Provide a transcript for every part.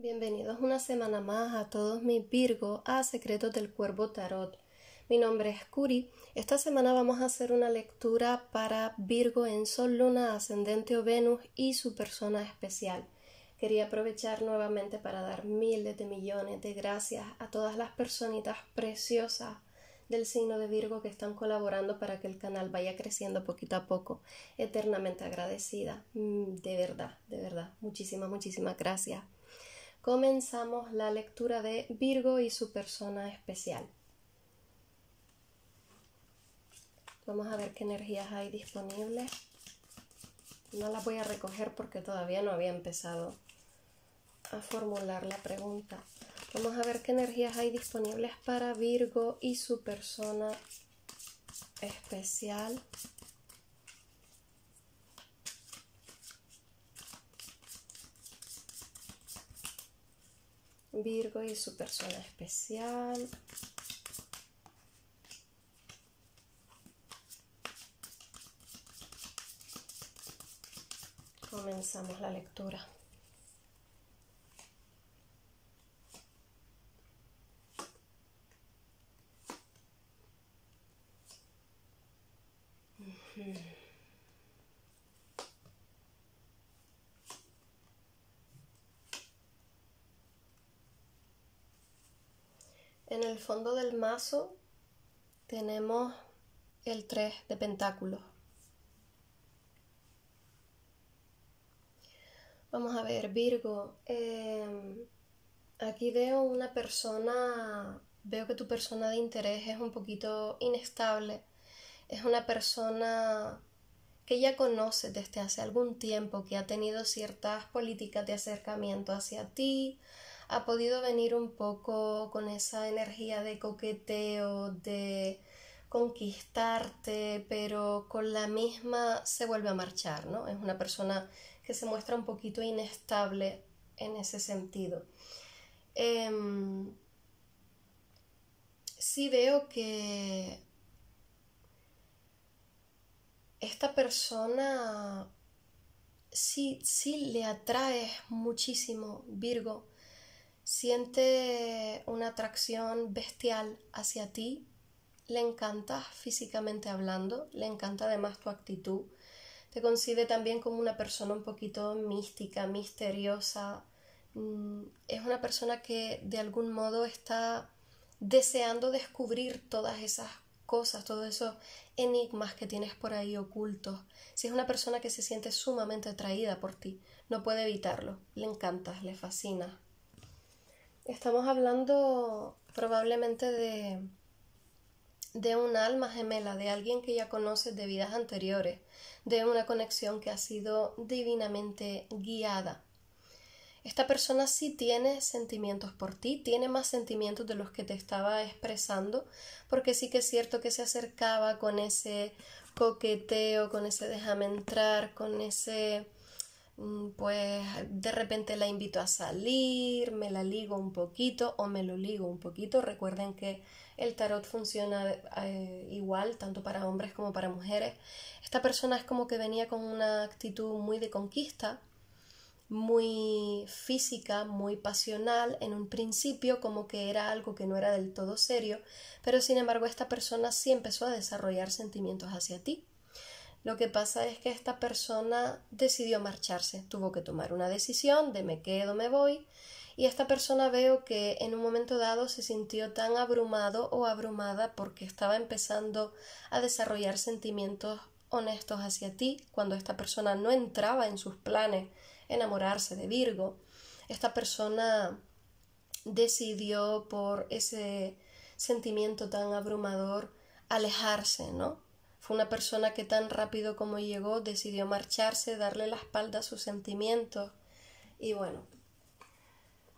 Bienvenidos una semana más a todos mis Virgo a Secretos del Cuervo Tarot. Mi nombre es Curi. Esta semana vamos a hacer una lectura para Virgo en Sol, Luna, Ascendente o Venus y su persona especial. Quería aprovechar nuevamente para dar miles de millones de gracias a todas las personitas preciosas del signo de Virgo que están colaborando para que el canal vaya creciendo poquito a poco. Eternamente agradecida. Mm, de verdad, de verdad. Muchísimas, muchísimas gracias comenzamos la lectura de Virgo y su persona especial. Vamos a ver qué energías hay disponibles. No las voy a recoger porque todavía no había empezado a formular la pregunta. Vamos a ver qué energías hay disponibles para Virgo y su persona especial. Especial. Virgo y su persona especial. Comenzamos la lectura. En el fondo del mazo tenemos el 3 de pentáculos. Vamos a ver, Virgo. Em, aquí veo una persona, veo que tu persona de interés es un poquito inestable. Es una persona que ya conoce desde hace algún tiempo, que ha tenido ciertas políticas de acercamiento hacia ti, ha podido venir un poco con esa energía de coqueteo, de conquistarte, pero con la misma se vuelve a marchar, ¿no? Es una persona que se muestra un poquito inestable en ese sentido. Em, sí veo que esta persona sí, sí le atrae muchísimo, Virgo, siente una atracción bestial hacia ti, le encantas físicamente hablando, le encanta además tu actitud, te concibe también como una persona un poquito mística, misteriosa, mm, es una persona que de algún modo está deseando descubrir todas esas cosas, todos esos enigmas que tienes por ahí ocultos. Si es una persona que se siente sumamente atraída por ti, no puede evitarlo, le encantas, le fascina. Estamos hablando probablemente de, de un alma gemela, de alguien que ya conoces de vidas anteriores, de una conexión que ha sido divinamente guiada. Esta persona sí tiene sentimientos por ti, tiene más sentimientos de los que te estaba expresando, porque sí que es cierto que se acercaba con ese coqueteo, con ese déjame entrar, con ese Mm, pues de repente la invito a salir, me la ligo un poquito o me lo ligo un poquito. Recuerden que el tarot funciona eh, igual tanto para hombres como para mujeres. Esta persona es como que venía con una actitud muy de conquista, muy física, muy pasional en un principio, como que era algo que no era del todo serio, pero sin embargo esta persona sí empezó a desarrollar sentimientos hacia ti lo que pasa es que esta persona decidió marcharse, tuvo que tomar una decisión de me quedo, me voy, y esta persona veo que en un momento dado se sintió tan abrumado o abrumada porque estaba empezando a desarrollar sentimientos honestos hacia ti cuando esta persona no entraba en sus planes enamorarse de Virgo. Esta persona decidió por ese sentimiento tan abrumador alejarse, ¿no? Fue una persona que tan rápido como llegó decidió marcharse, darle la espalda a sus sentimientos. Y bueno,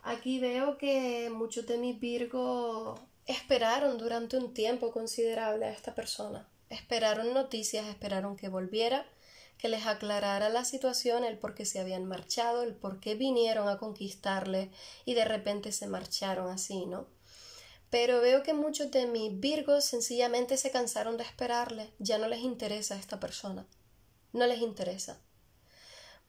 aquí veo que muchos de mis Virgos esperaron durante un tiempo considerable a esta persona. Esperaron noticias, esperaron que volviera, que les aclarara la situación, el por qué se habían marchado, el por qué vinieron a conquistarle y de repente se marcharon así, ¿no? pero veo que muchos de mis Virgos sencillamente se cansaron de esperarle, ya no les interesa esta persona, no les interesa.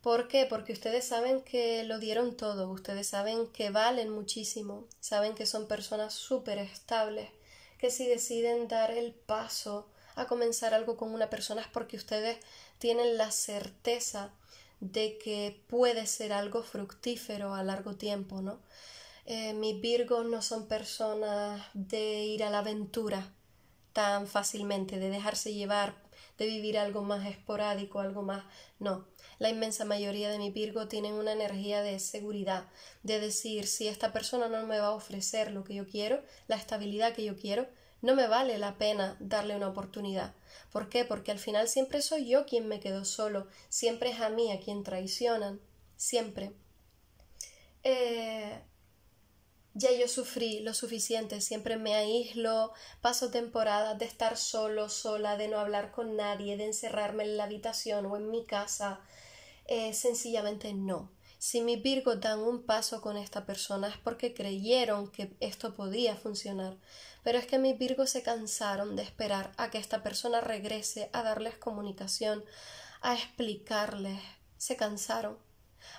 ¿Por qué? Porque ustedes saben que lo dieron todo, ustedes saben que valen muchísimo, saben que son personas súper estables, que si deciden dar el paso a comenzar algo con una persona es porque ustedes tienen la certeza de que puede ser algo fructífero a largo tiempo, ¿no? Eh, mis Virgos no son personas de ir a la aventura tan fácilmente, de dejarse llevar, de vivir algo más esporádico, algo más. No. La inmensa mayoría de mi virgo tienen una energía de seguridad, de decir si esta persona no me va a ofrecer lo que yo quiero, la estabilidad que yo quiero, no me vale la pena darle una oportunidad. ¿Por qué? Porque al final siempre soy yo quien me quedo solo, siempre es a mí a quien traicionan, siempre. Eh, ya yo sufrí lo suficiente, siempre me aíslo, paso temporadas de estar solo, sola, de no hablar con nadie, de encerrarme en la habitación o en mi casa. Eh, sencillamente no. Si mis Virgos dan un paso con esta persona es porque creyeron que esto podía funcionar, pero es que mis Virgos se cansaron de esperar a que esta persona regrese a darles comunicación, a explicarles, se cansaron.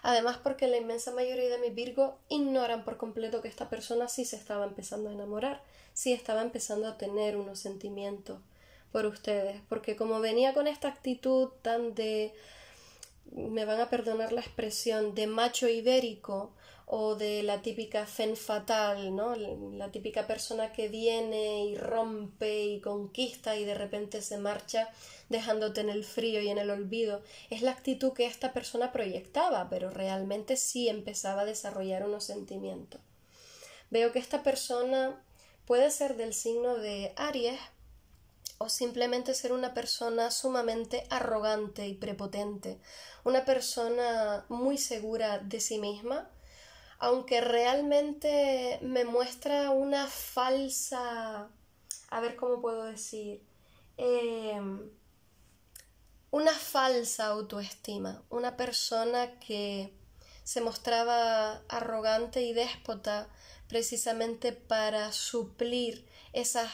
Además porque la inmensa mayoría de mis Virgo ignoran por completo que esta persona sí se estaba empezando a enamorar, sí estaba empezando a tener unos sentimientos por ustedes, porque como venía con esta actitud tan de me van a perdonar la expresión, de macho ibérico o de la típica fen fatal, ¿no? La típica persona que viene y rompe y conquista y de repente se marcha dejándote en el frío y en el olvido. Es la actitud que esta persona proyectaba, pero realmente sí empezaba a desarrollar unos sentimientos. Veo que esta persona puede ser del signo de Aries, simplemente ser una persona sumamente arrogante y prepotente, una persona muy segura de sí misma, aunque realmente me muestra una falsa... a ver cómo puedo decir. Em, una falsa autoestima, una persona que se mostraba arrogante y déspota precisamente para suplir esas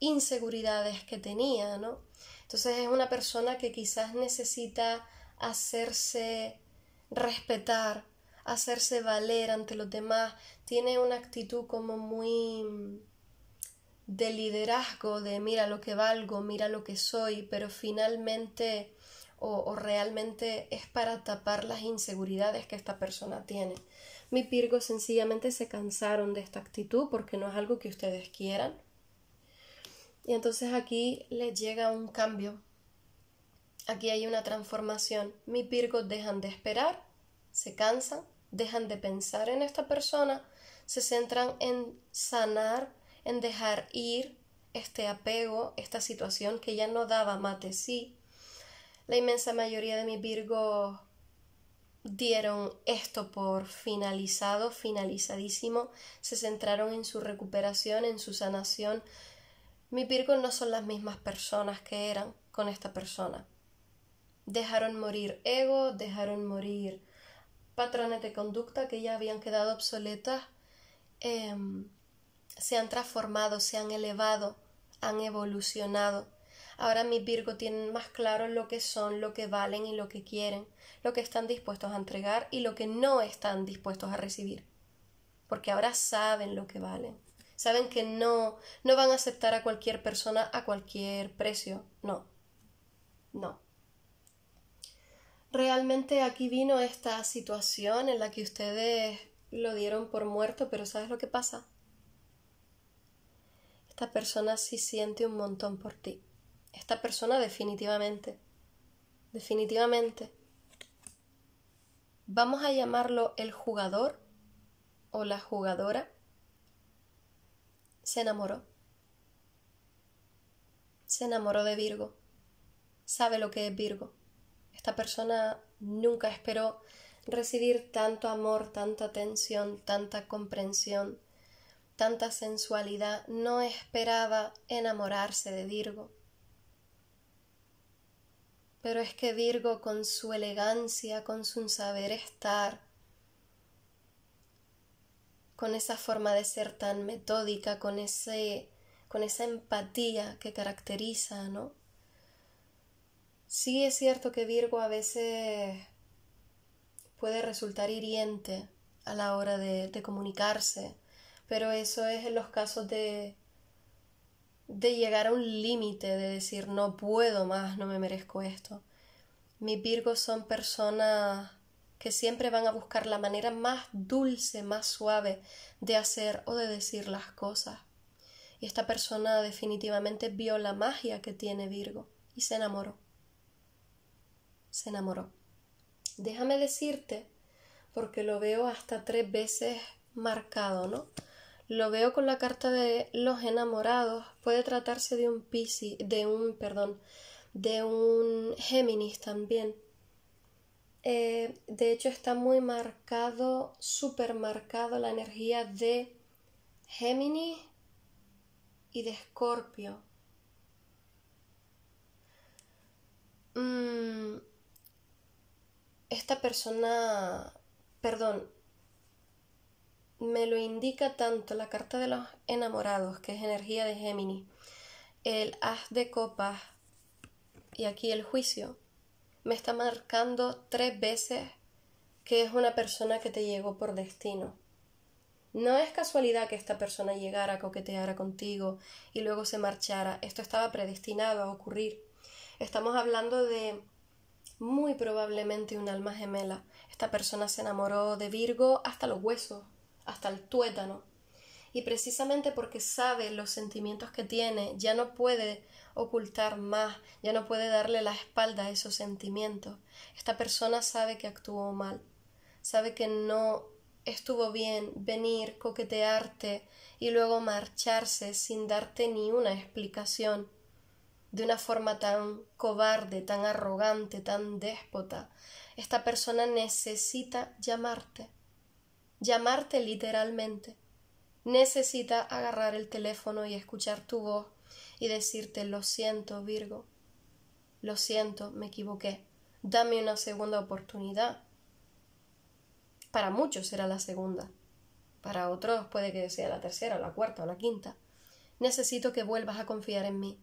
inseguridades que tenía, ¿no? Entonces es una persona que quizás necesita hacerse respetar, hacerse valer ante los demás, tiene una actitud como muy mm, de liderazgo, de mira lo que valgo, mira lo que soy, pero finalmente o, realmente es para tapar las inseguridades que esta persona tiene. Mi Pirgo sencillamente se cansaron de esta actitud porque no es algo que ustedes quieran. Y entonces aquí les llega un cambio. Aquí hay una transformación. Mis Virgos dejan de esperar, se cansan, dejan de pensar en esta persona, se centran en sanar, en dejar ir este apego, esta situación que ya no daba mate sí. La inmensa mayoría de mis Virgos dieron esto por finalizado, finalizadísimo, se centraron en su recuperación, en su sanación, mi Virgo no son las mismas personas que eran con esta persona. Dejaron morir ego, dejaron morir patrones de conducta que ya habían quedado obsoletas, em, se han transformado, se han elevado, han evolucionado. Ahora mis Virgo tienen más claro lo que son, lo que valen y lo que quieren, lo que están dispuestos a entregar y lo que no están dispuestos a recibir, porque ahora saben lo que valen. Saben que no, no van a aceptar a cualquier persona a cualquier precio. No. No. Realmente aquí vino esta situación en la que ustedes lo dieron por muerto, pero ¿sabes lo que pasa? Esta persona sí siente un montón por ti. Esta persona definitivamente. Definitivamente. Vamos a llamarlo el jugador o la jugadora se enamoró. Se enamoró de Virgo. Sabe lo que es Virgo. Esta persona nunca esperó recibir tanto amor, tanta atención, tanta comprensión, tanta sensualidad. No esperaba enamorarse de Virgo. Pero es que Virgo, con su elegancia, con su saber estar, con esa forma de ser tan metódica, con, ese, con esa empatía que caracteriza, ¿no? Sí es cierto que Virgo a veces puede resultar hiriente a la hora de, comunicarse, pero eso es en los casos de, de llegar a un límite, de decir no puedo más, no me merezco esto. Mis Virgos son personas que siempre van a buscar la manera más dulce, más suave de hacer o de decir las cosas. Y esta persona definitivamente vio la magia que tiene Virgo y se enamoró. Se enamoró. Déjame decirte, porque lo veo hasta tres veces marcado, ¿no? Lo veo con la carta de los enamorados. Puede tratarse de un Piscis, de un, perdón, de un Géminis también. Eh, de hecho está muy marcado, súper marcado la energía de Géminis y de Escorpio. Mm, esta persona, perdón, me lo indica tanto la carta de los enamorados, que es energía de Géminis, el haz de copas y aquí el juicio me está marcando tres veces que es una persona que te llegó por destino. No es casualidad que esta persona llegara a coquetear contigo y luego se marchara. Esto estaba predestinado a ocurrir. Estamos hablando de muy probablemente un alma gemela. Esta persona se enamoró de Virgo hasta los huesos, hasta el tuétano y precisamente porque sabe los sentimientos que tiene, ya no puede ocultar más, ya no puede darle la espalda a esos sentimientos. Esta persona sabe que actuó mal, sabe que no estuvo bien venir, coquetearte y luego marcharse sin darte ni una explicación de una forma tan cobarde, tan arrogante, tan déspota. Esta persona necesita llamarte, llamarte literalmente necesita agarrar el teléfono y escuchar tu voz y decirte lo siento, Virgo, lo siento, me equivoqué, dame una segunda oportunidad. Para muchos será la segunda, para otros puede que sea la tercera, la cuarta o la quinta. Necesito que vuelvas a confiar en mí,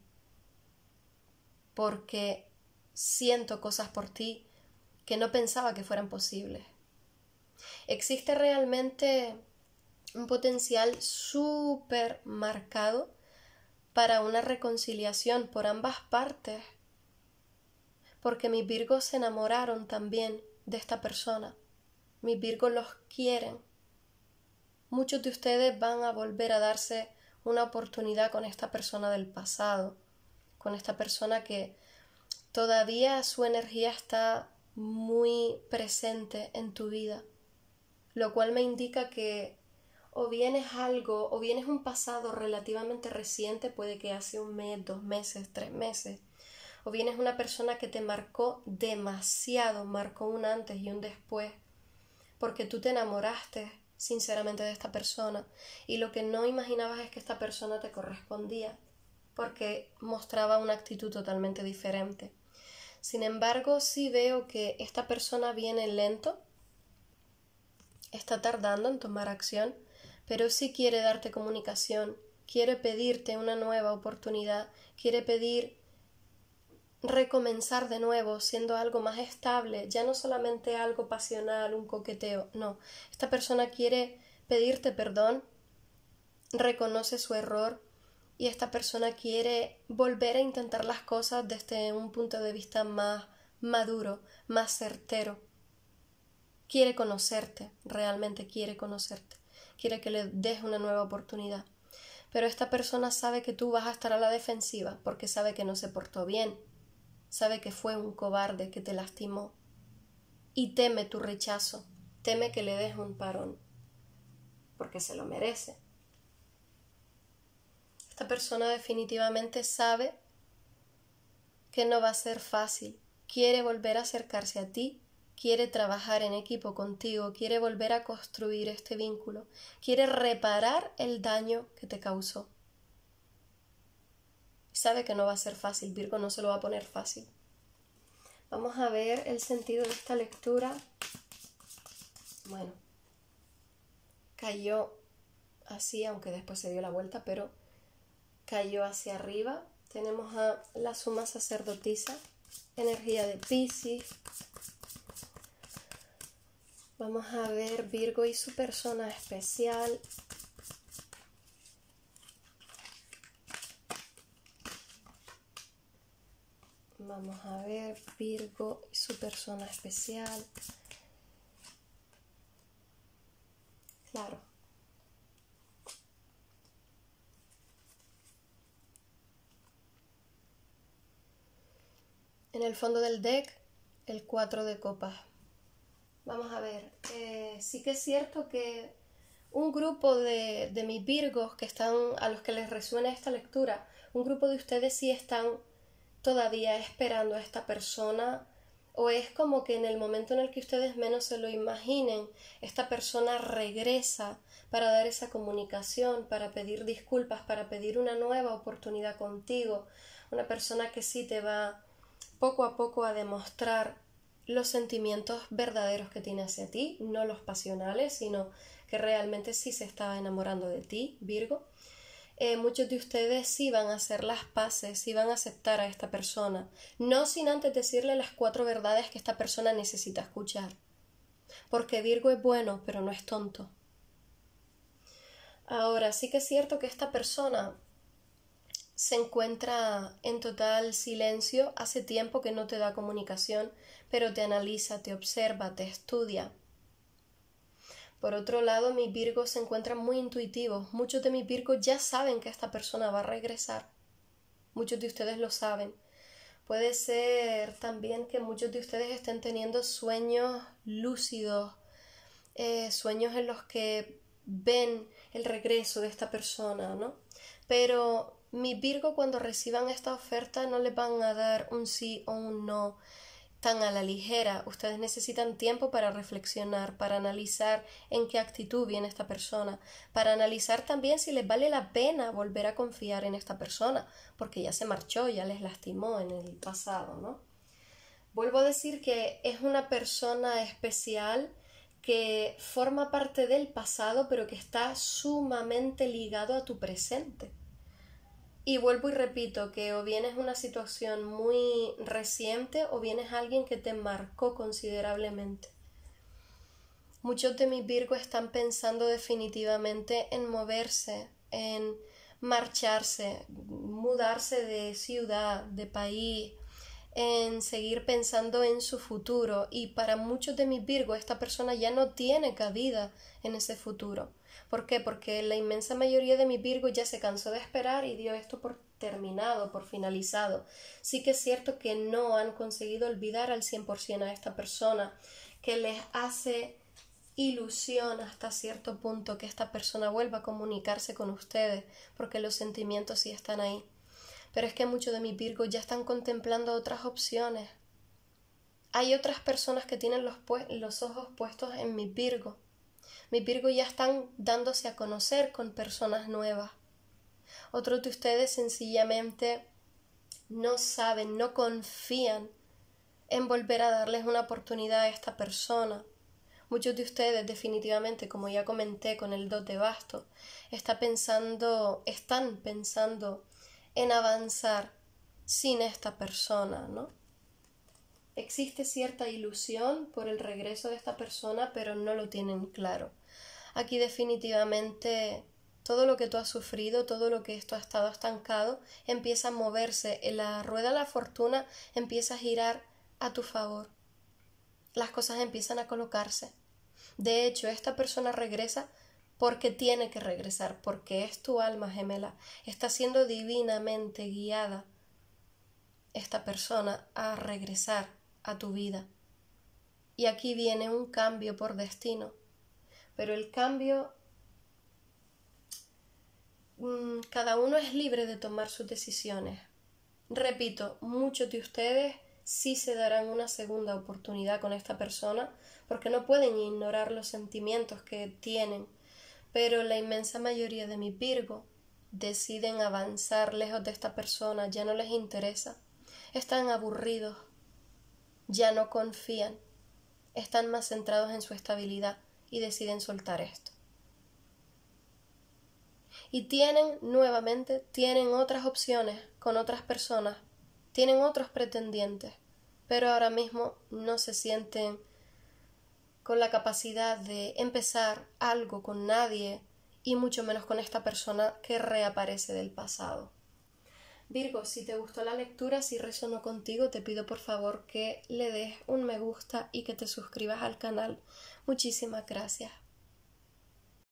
porque siento cosas por ti que no pensaba que fueran posibles. ¿Existe realmente un potencial súper marcado para una reconciliación por ambas partes, porque mis Virgos se enamoraron también de esta persona, mis Virgos los quieren. Muchos de ustedes van a volver a darse una oportunidad con esta persona del pasado, con esta persona que todavía su energía está muy presente en tu vida, lo cual me indica que o vienes algo, o vienes un pasado relativamente reciente, puede que hace un mes, dos meses, tres meses, o vienes una persona que te marcó demasiado, marcó un antes y un después, porque tú te enamoraste sinceramente de esta persona y lo que no imaginabas es que esta persona te correspondía, porque mostraba una actitud totalmente diferente. Sin embargo, sí veo que esta persona viene lento, está tardando en tomar acción, pero sí quiere darte comunicación, quiere pedirte una nueva oportunidad, quiere pedir recomenzar de nuevo siendo algo más estable, ya no solamente algo pasional, un coqueteo, no, esta persona quiere pedirte perdón, reconoce su error y esta persona quiere volver a intentar las cosas desde un punto de vista más maduro, más certero. Quiere conocerte, realmente quiere conocerte quiere que le des una nueva oportunidad. Pero esta persona sabe que tú vas a estar a la defensiva porque sabe que no se portó bien, sabe que fue un cobarde que te lastimó y teme tu rechazo, teme que le des un parón porque se lo merece. Esta persona definitivamente sabe que no va a ser fácil, quiere volver a acercarse a ti quiere trabajar en equipo contigo, quiere volver a construir este vínculo, quiere reparar el daño que te causó. Sabe que no va a ser fácil, Virgo no se lo va a poner fácil. Vamos a ver el sentido de esta lectura. Bueno, cayó así, aunque después se dio la vuelta, pero cayó hacia arriba. Tenemos a la suma sacerdotisa, energía de Pisces, Vamos a ver Virgo y su persona especial. Vamos a ver Virgo y su persona especial. Claro. En el fondo del deck, el 4 de copas. Vamos a ver, eh, sí que es cierto que un grupo de, de, mis virgos que están, a los que les resuena esta lectura, un grupo de ustedes sí están todavía esperando a esta persona o es como que en el momento en el que ustedes menos se lo imaginen, esta persona regresa para dar esa comunicación, para pedir disculpas, para pedir una nueva oportunidad contigo, una persona que sí te va poco a poco a demostrar los sentimientos verdaderos que tiene hacia ti, no los pasionales, sino que realmente sí se estaba enamorando de ti, Virgo. Eh, muchos de ustedes sí van a hacer las paces, sí van a aceptar a esta persona, no sin antes decirle las cuatro verdades que esta persona necesita escuchar. Porque Virgo es bueno, pero no es tonto. Ahora, sí que es cierto que esta persona se encuentra en total silencio, hace tiempo que no te da comunicación, pero te analiza, te observa, te estudia. Por otro lado, mi Virgo se encuentra muy intuitivo. Muchos de mis Virgos ya saben que esta persona va a regresar. Muchos de ustedes lo saben. Puede ser también que muchos de ustedes estén teniendo sueños lúcidos, eh, sueños en los que ven el regreso de esta persona, ¿no? Pero mi Virgo cuando reciban esta oferta no les van a dar un sí o un no tan a la ligera. Ustedes necesitan tiempo para reflexionar, para analizar en qué actitud viene esta persona, para analizar también si les vale la pena volver a confiar en esta persona, porque ya se marchó, ya les lastimó en el pasado, ¿no? Vuelvo a decir que es una persona especial que forma parte del pasado, pero que está sumamente ligado a tu presente. Y vuelvo y repito que o bien es una situación muy reciente o vienes alguien que te marcó considerablemente. Muchos de mis Virgo están pensando definitivamente en moverse, en marcharse, mudarse de ciudad, de país, en seguir pensando en su futuro y para muchos de mi Virgo esta persona ya no tiene cabida en ese futuro. ¿Por qué? Porque la inmensa mayoría de mi Virgo ya se cansó de esperar y dio esto por terminado, por finalizado. Sí que es cierto que no han conseguido olvidar al 100% a esta persona, que les hace ilusión hasta cierto punto que esta persona vuelva a comunicarse con ustedes, porque los sentimientos sí están ahí pero es que muchos de mi Virgo ya están contemplando otras opciones. Hay otras personas que tienen los, ojos puestos en mi Virgo. Mi Virgo ya están dándose a conocer con personas nuevas. Otros de ustedes sencillamente no saben, no confían en volver a darles una oportunidad a esta persona. Muchos de ustedes definitivamente, como ya comenté con el Dote de basto, está pensando, están pensando en avanzar sin esta persona, ¿no? Existe cierta ilusión por el regreso de esta persona, pero no lo tienen claro. Aquí definitivamente todo lo que tú has sufrido, todo lo que esto ha estado estancado, empieza a moverse, la rueda de la fortuna empieza a girar a tu favor. Las cosas empiezan a colocarse. De hecho, esta persona regresa porque tiene que regresar, porque es tu alma gemela, está siendo divinamente guiada esta persona a regresar a tu vida. Y aquí viene un cambio por destino, pero el cambio mm, cada uno es libre de tomar sus decisiones. Repito, muchos de ustedes sí se darán una segunda oportunidad con esta persona porque no pueden ignorar los sentimientos que tienen pero la inmensa mayoría de mi Virgo deciden avanzar lejos de esta persona, ya no les interesa, están aburridos, ya no confían, están más centrados en su estabilidad y deciden soltar esto. Y tienen nuevamente, tienen otras opciones con otras personas, tienen otros pretendientes, pero ahora mismo no se sienten con la capacidad de empezar algo con nadie y mucho menos con esta persona que reaparece del pasado. Virgo, si te gustó la lectura, si resonó contigo, te pido por favor que le des un me gusta y que te suscribas al canal. Muchísimas gracias.